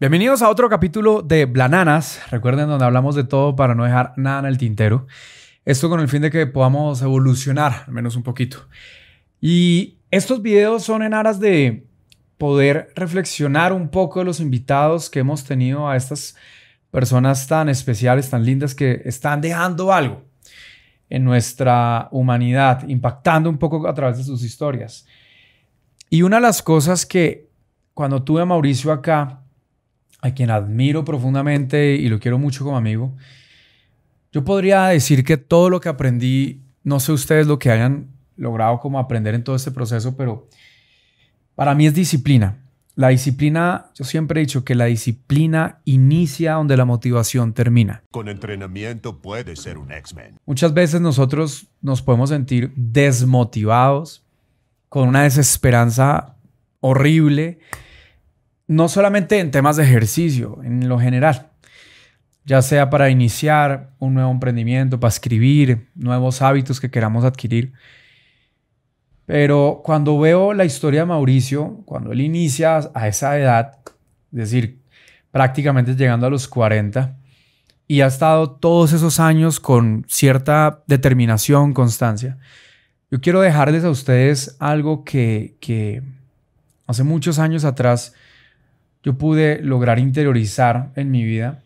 Bienvenidos a otro capítulo de Blananas. Recuerden donde hablamos de todo para no dejar nada en el tintero. Esto con el fin de que podamos evolucionar, al menos un poquito. Y estos videos son en aras de poder reflexionar un poco de los invitados que hemos tenido a estas personas tan especiales, tan lindas, que están dejando algo en nuestra humanidad, impactando un poco a través de sus historias. Y una de las cosas que cuando tuve a Mauricio acá, a quien admiro profundamente y lo quiero mucho como amigo, yo podría decir que todo lo que aprendí, no sé ustedes lo que hayan logrado como aprender en todo este proceso, pero para mí es disciplina. La disciplina, yo siempre he dicho que la disciplina inicia donde la motivación termina. Con entrenamiento puede ser un X-Men. Muchas veces nosotros nos podemos sentir desmotivados, con una desesperanza horrible, no solamente en temas de ejercicio, en lo general, ya sea para iniciar un nuevo emprendimiento, para escribir, nuevos hábitos que queramos adquirir. Pero cuando veo la historia de Mauricio, cuando él inicia a esa edad, es decir, prácticamente llegando a los 40, y ha estado todos esos años con cierta determinación, constancia, yo quiero dejarles a ustedes algo que, que hace muchos años atrás yo pude lograr interiorizar en mi vida,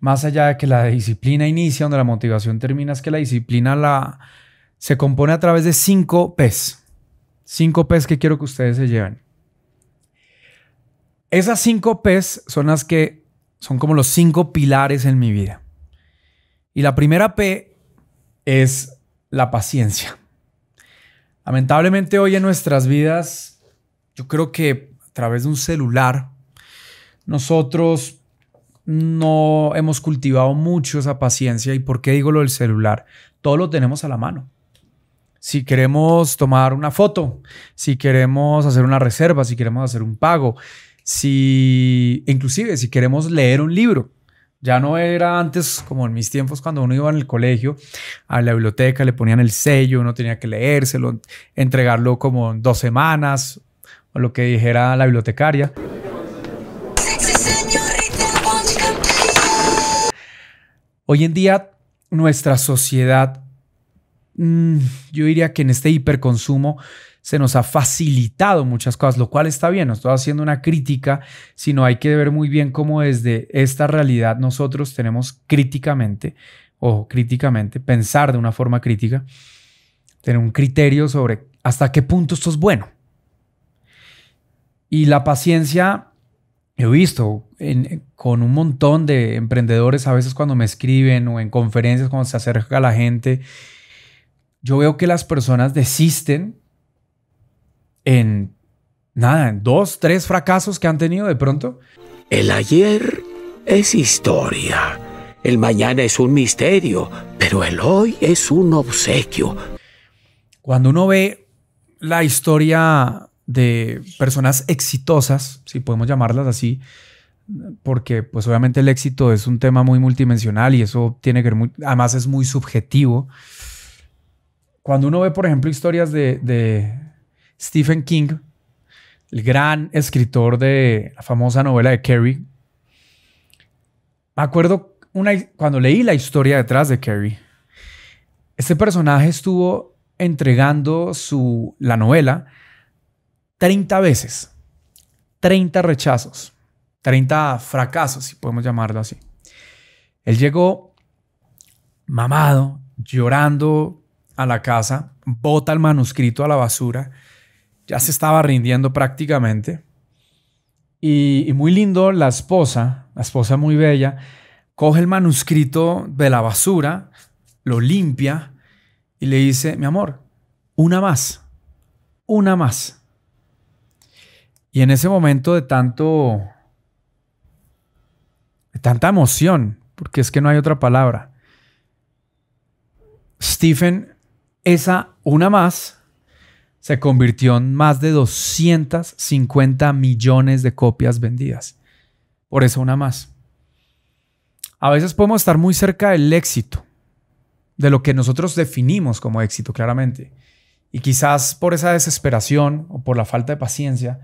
más allá de que la disciplina inicia donde la motivación termina, es que la disciplina la, se compone a través de cinco P's. Cinco P's que quiero que ustedes se lleven. Esas cinco P's son las que son como los cinco pilares en mi vida. Y la primera P es la paciencia. Lamentablemente hoy en nuestras vidas, yo creo que través de un celular, nosotros no hemos cultivado mucho esa paciencia. ¿Y por qué digo lo del celular? Todo lo tenemos a la mano. Si queremos tomar una foto, si queremos hacer una reserva, si queremos hacer un pago, si inclusive si queremos leer un libro. Ya no era antes como en mis tiempos cuando uno iba en el colegio a la biblioteca, le ponían el sello, uno tenía que leérselo, entregarlo como en dos semanas, o lo que dijera la bibliotecaria. Hoy en día nuestra sociedad, mm, yo diría que en este hiperconsumo se nos ha facilitado muchas cosas, lo cual está bien, no estoy haciendo una crítica, sino hay que ver muy bien cómo desde esta realidad nosotros tenemos críticamente, ojo, críticamente, pensar de una forma crítica, tener un criterio sobre hasta qué punto esto es bueno, y la paciencia, he visto con un montón de emprendedores, a veces cuando me escriben o en conferencias, cuando se acerca a la gente, yo veo que las personas desisten en nada, en dos, tres fracasos que han tenido de pronto. El ayer es historia. El mañana es un misterio, pero el hoy es un obsequio. Cuando uno ve la historia de personas exitosas, si podemos llamarlas así, porque pues obviamente el éxito es un tema muy multidimensional y eso tiene que además es muy subjetivo. Cuando uno ve, por ejemplo, historias de, Stephen King, el gran escritor de la famosa novela de Kerry me acuerdo una, cuando leí la historia detrás de Kerry este personaje estuvo entregando su, la novela 30 veces, 30 rechazos, 30 fracasos, si podemos llamarlo así. Él llegó mamado, llorando a la casa, bota el manuscrito a la basura, ya se estaba rindiendo prácticamente. Y, y, muy lindo, la esposa, la esposa muy bella, coge el manuscrito de la basura, lo limpia y le dice, mi amor, una más, una más. Y en ese momento de tanto, de tanta emoción, porque es que no hay otra palabra, Stephen, esa una más, se convirtió en más de 250 millones de copias vendidas. Por eso una más. A veces podemos estar muy cerca del éxito, de lo que nosotros definimos como éxito claramente. Y quizás por esa desesperación o por la falta de paciencia,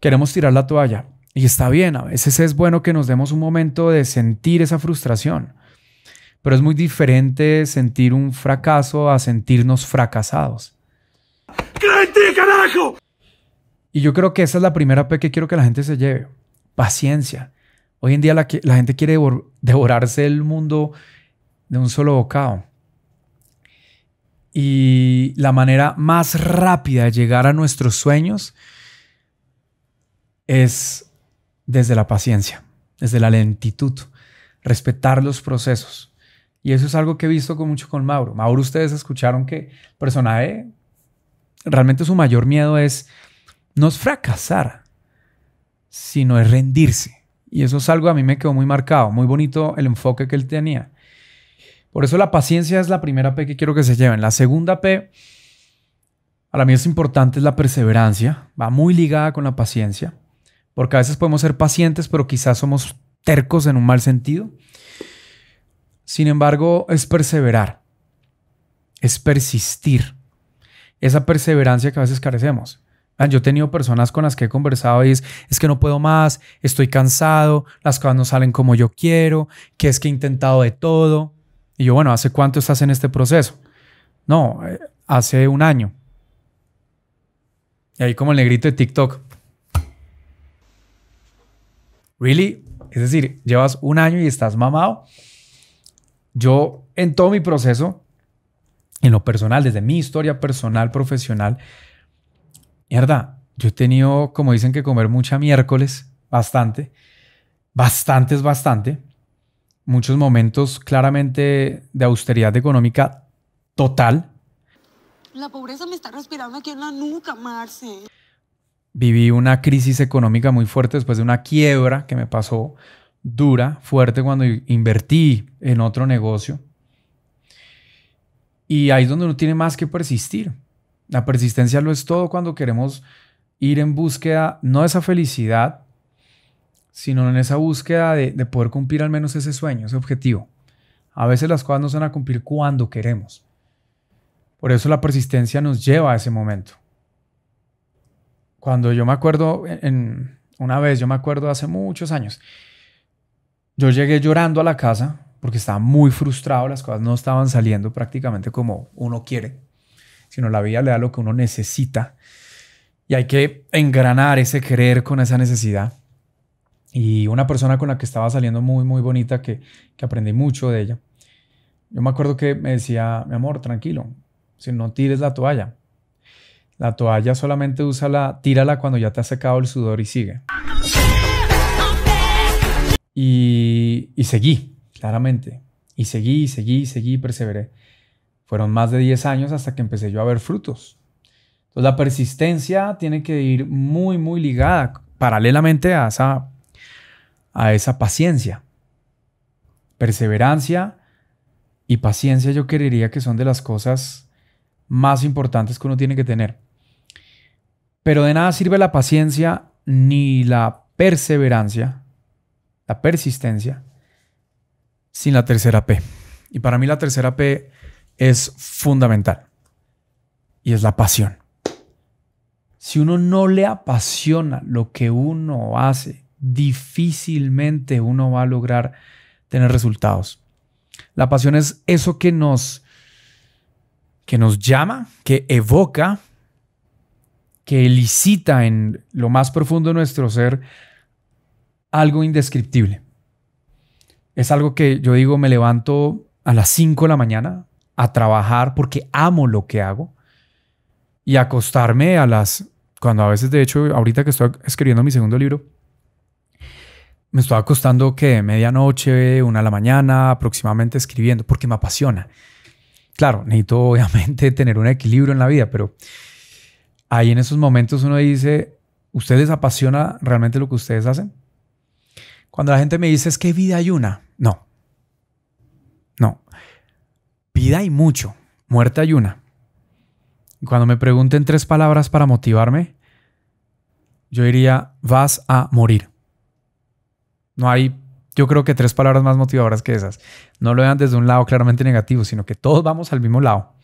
queremos tirar la toalla. Y está bien, a veces es bueno que nos demos un momento de sentir esa frustración, pero es muy diferente sentir un fracaso a sentirnos fracasados. carajo! Y yo creo que esa es la primera P que quiero que la gente se lleve. Paciencia. Hoy en día la, gente quiere devorarse el mundo de un solo bocado. Y la manera más rápida de llegar a nuestros sueños es desde la paciencia, desde la lentitud, respetar los procesos. Y eso es algo que he visto con mucho con Mauro. Mauro, ustedes escucharon que personaje, realmente su mayor miedo es no es fracasar, sino es rendirse. Y eso es algo a mí me quedó muy marcado, muy bonito el enfoque que él tenía. Por eso la paciencia es la primera P que quiero que se lleven. La segunda P, para mí es importante, es la perseverancia. Va muy ligada con la paciencia porque a veces podemos ser pacientes, pero quizás somos tercos en un mal sentido. Sin embargo, es perseverar, es persistir, esa perseverancia que a veces carecemos. Ah, yo he tenido personas con las que he conversado y es, que no puedo más, estoy cansado, las cosas no salen como yo quiero, que es que he intentado de todo. Y yo, bueno, ¿hace cuánto estás en este proceso? No, eh, hace un año. Y ahí como el negrito de TikTok really, es decir, llevas un año y estás mamado. Yo en todo mi proceso, en lo personal, desde mi historia personal, profesional, mierda, yo he tenido, como dicen que comer mucha miércoles, bastante, bastante es bastante, muchos momentos claramente de austeridad económica total. La pobreza me está respirando aquí en la nuca, Marce. Viví una crisis económica muy fuerte después de una quiebra que me pasó dura, fuerte cuando invertí en otro negocio. Y ahí es donde uno tiene más que persistir. La persistencia lo es todo cuando queremos ir en búsqueda, no de esa felicidad, sino en esa búsqueda de, poder cumplir al menos ese sueño, ese objetivo. A veces las cosas no se van a cumplir cuando queremos. Por eso la persistencia nos lleva a ese momento. Cuando yo me acuerdo, en, una vez, yo me acuerdo hace muchos años, yo llegué llorando a la casa porque estaba muy frustrado, las cosas no estaban saliendo prácticamente como uno quiere, sino la vida le da lo que uno necesita. Y hay que engranar ese querer con esa necesidad. Y una persona con la que estaba saliendo muy, muy bonita, que, que aprendí mucho de ella, yo me acuerdo que me decía, mi amor, tranquilo, si no tires la toalla, la toalla solamente úsala, tírala cuando ya te ha secado el sudor y sigue. Y, seguí, claramente. Y seguí, y seguí, y seguí, perseveré. Fueron más de 10 años hasta que empecé yo a ver frutos. Entonces la persistencia tiene que ir muy, muy ligada paralelamente a esa, a esa paciencia. Perseverancia y paciencia yo creería que son de las cosas más importantes que uno tiene que tener. Pero de nada sirve la paciencia ni la perseverancia, la persistencia, sin la tercera P. Y para mí la tercera P es fundamental. Y es la pasión. Si uno no le apasiona lo que uno hace, difícilmente uno va a lograr tener resultados. La pasión es eso que nos, que nos llama, que evoca que elicita en lo más profundo nuestro ser algo indescriptible. Es algo que yo digo, me levanto a las 5 de la mañana a trabajar porque amo lo que hago y acostarme a las, cuando a veces de hecho, ahorita que estoy escribiendo mi segundo libro, me estoy acostando que medianoche, una de la mañana aproximadamente escribiendo porque me apasiona. Claro, necesito obviamente tener un equilibrio en la vida, pero ahí en esos momentos uno dice, ¿ustedes apasiona realmente lo que ustedes hacen? Cuando la gente me dice, es que vida hay una. No. No. Vida hay mucho. Muerte hay una. Cuando me pregunten tres palabras para motivarme, yo diría, vas a morir. No hay, yo creo que tres palabras más motivadoras que esas. No lo vean desde un lado claramente negativo, sino que todos vamos al mismo lado.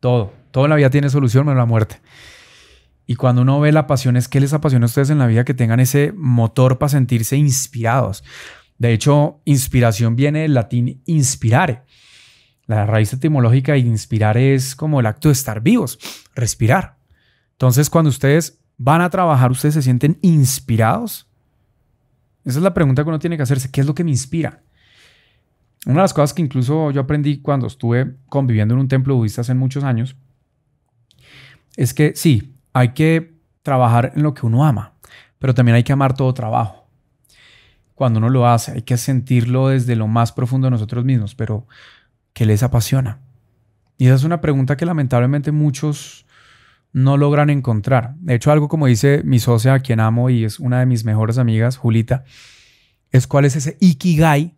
Todo, todo en la vida tiene solución menos la muerte. Y cuando uno ve la pasión, es que les apasiona a ustedes en la vida que tengan ese motor para sentirse inspirados. De hecho, inspiración viene del latín inspirare. La raíz etimológica de inspirar es como el acto de estar vivos, respirar. Entonces, cuando ustedes van a trabajar, ustedes se sienten inspirados? Esa es la pregunta que uno tiene que hacerse. ¿Qué es lo que me inspira? Una de las cosas que incluso yo aprendí cuando estuve conviviendo en un templo budista hace muchos años es que sí, hay que trabajar en lo que uno ama, pero también hay que amar todo trabajo. Cuando uno lo hace, hay que sentirlo desde lo más profundo de nosotros mismos, pero ¿qué les apasiona? Y esa es una pregunta que lamentablemente muchos no logran encontrar. De hecho, algo como dice mi socia, a quien amo y es una de mis mejores amigas, Julita, es cuál es ese ikigai,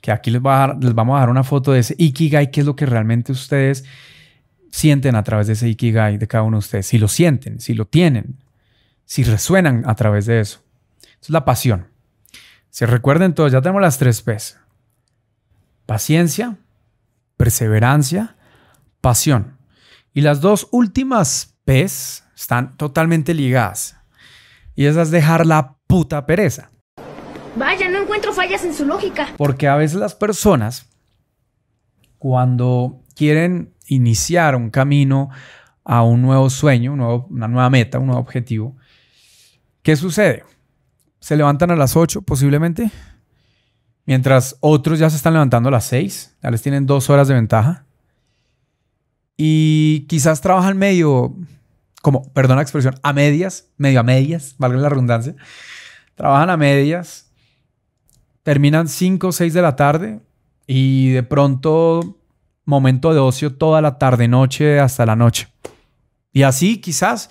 que aquí les, vamos a dar una foto de ese ikigai, qué es lo que realmente ustedes sienten a través de ese ikigai de cada uno de ustedes, si lo sienten, si lo tienen, si resuenan a través de eso. Es la pasión. Se recuerden todos, ya tenemos las tres P's. Paciencia, perseverancia, pasión. Y las dos últimas ¿Ves? Están totalmente ligadas. Y esas es dejar la puta pereza. Vaya, no encuentro fallas en su lógica. Porque a veces las personas, cuando quieren iniciar un camino a un nuevo sueño, una nueva meta, un nuevo objetivo, ¿qué sucede? Se levantan a las 8 posiblemente, mientras otros ya se están levantando a las 6, ya les tienen dos horas de ventaja y quizás trabajan medio, como, perdón la expresión, a medias, medio a medias, valga la redundancia. Trabajan a medias, terminan 5 o 6 de la tarde y de pronto momento de ocio toda la tarde, noche hasta la noche. Y así quizás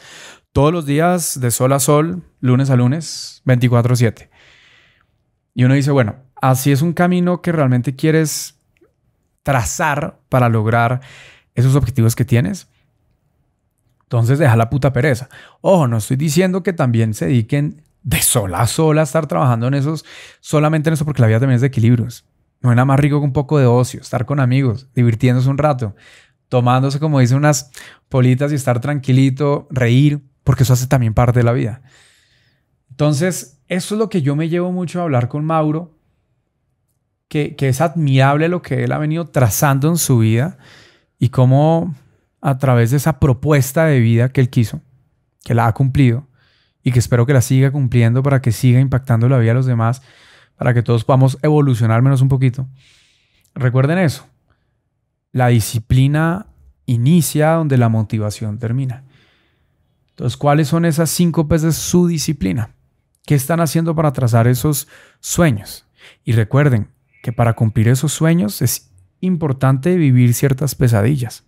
todos los días de sol a sol, lunes a lunes, 24/7. Y uno dice, bueno, así es un camino que realmente quieres trazar para lograr esos objetivos que tienes. Entonces deja la puta pereza. Ojo, no estoy diciendo que también se dediquen de sola a sola a estar trabajando en esos, solamente en eso, porque la vida también es de equilibrios. No es nada más rico que un poco de ocio, estar con amigos, divirtiéndose un rato, tomándose, como dice, unas politas y estar tranquilito, reír, porque eso hace también parte de la vida. Entonces, eso es lo que yo me llevo mucho a hablar con Mauro, que es admirable lo que él ha venido trazando en su vida y cómo a través de esa propuesta de vida que él quiso, que la ha cumplido y que espero que la siga cumpliendo para que siga impactando la vida de los demás, para que todos podamos evolucionar menos un poquito. Recuerden eso, la disciplina inicia donde la motivación termina. Entonces, ¿cuáles son esas cinco de su disciplina? ¿Qué están haciendo para trazar esos sueños? Y recuerden que para cumplir esos sueños es importante vivir ciertas pesadillas.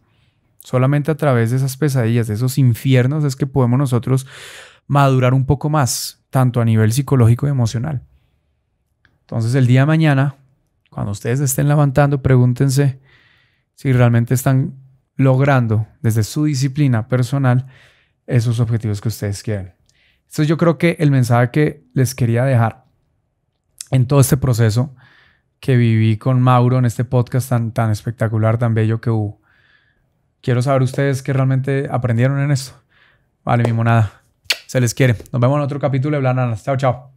Solamente a través de esas pesadillas, de esos infiernos, es que podemos nosotros madurar un poco más, tanto a nivel psicológico y emocional. Entonces el día de mañana, cuando ustedes estén levantando, pregúntense si realmente están logrando desde su disciplina personal esos objetivos que ustedes quieren. Entonces yo creo que el mensaje que les quería dejar en todo este proceso que viví con Mauro en este podcast tan, tan espectacular, tan bello que hubo. Quiero saber ustedes qué realmente aprendieron en esto. Vale, mi monada. Se les quiere. Nos vemos en otro capítulo de Blananas. Chao, chao.